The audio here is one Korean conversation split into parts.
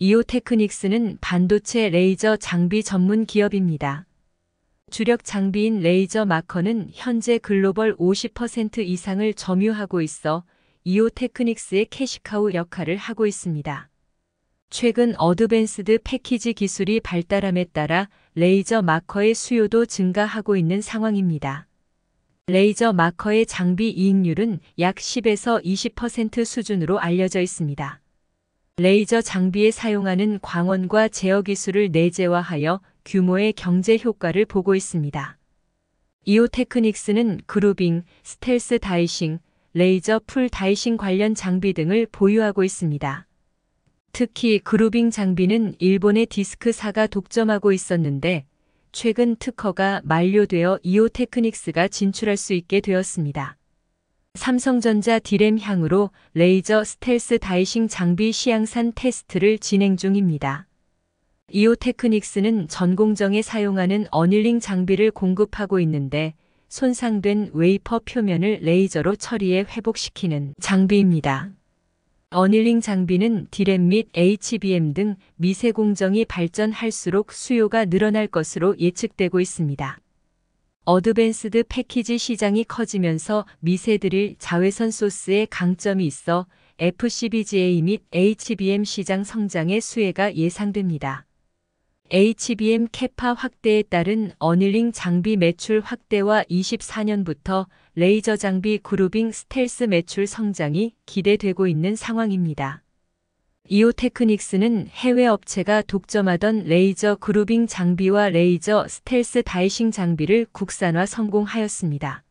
이오테크닉스는 반도체 레이저 장비 전문 기업입니다. 주력 장비인 레이저 마커는 현재 글로벌 50% 이상을 점유하고 있어 이오테크닉스의 캐시카우 역할을 하고 있습니다. 최근 어드밴스드 패키지 기술이 발달함에 따라 레이저 마커의 수요도 증가하고 있는 상황입니다. 레이저 마커의 장비 이익률은 약 10에서 20% 수준으로 알려져 있습니다. 레이저 장비에 사용하는 광원과 제어 기술을 내재화하여 규모의 경제 효과를 보고 있습니다. 이오테크닉스는 그루빙, 스텔스 다이싱, 레이저 풀 다이싱 관련 장비 등을 보유하고 있습니다. 특히 그루빙 장비는 일본의 디스크사가 독점하고 있었는데 최근 특허가 만료되어 이오테크닉스가 진출할 수 있게 되었습니다. 삼성전자 디램 향으로 레이저 스텔스 다이싱 장비 시향산 테스트를 진행 중입니다. 이오테크닉스는 전공정에 사용하는 어닐링 장비를 공급하고 있는데 손상된 웨이퍼 표면을 레이저로 처리해 회복시키는 장비입니다. 어닐링 장비는 디램 및 HBM 등 미세 공정이 발전할수록 수요가 늘어날 것으로 예측되고 있습니다. 어드밴스드 패키지 시장이 커지면서 미세드릴 자외선 소스의 강점이 있어 FCBGA 및 HBM 시장 성장의 수혜가 예상됩니다. HBM 캐파 확대에 따른 어닐링 장비 매출 확대와 24년부터 레이저 장비 그루빙 스텔스 매출 성장이 기대되고 있는 상황입니다. 이오테크닉스는 해외 업체가 독점하던 레이저 그루빙 장비와 레이저 스텔스 다이싱 장비를 국산화 성공하였습니다.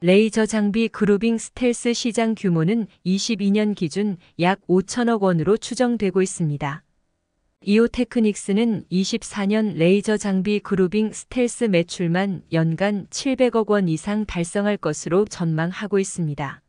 레이저 장비 그루빙 스텔스 시장 규모는 22년 기준 약 5천억 원으로 추정되고 있습니다. 이오테크닉스는 24년 레이저 장비 그루빙 스텔스 매출만 연간 700억 원 이상 달성할 것으로 전망하고 있습니다.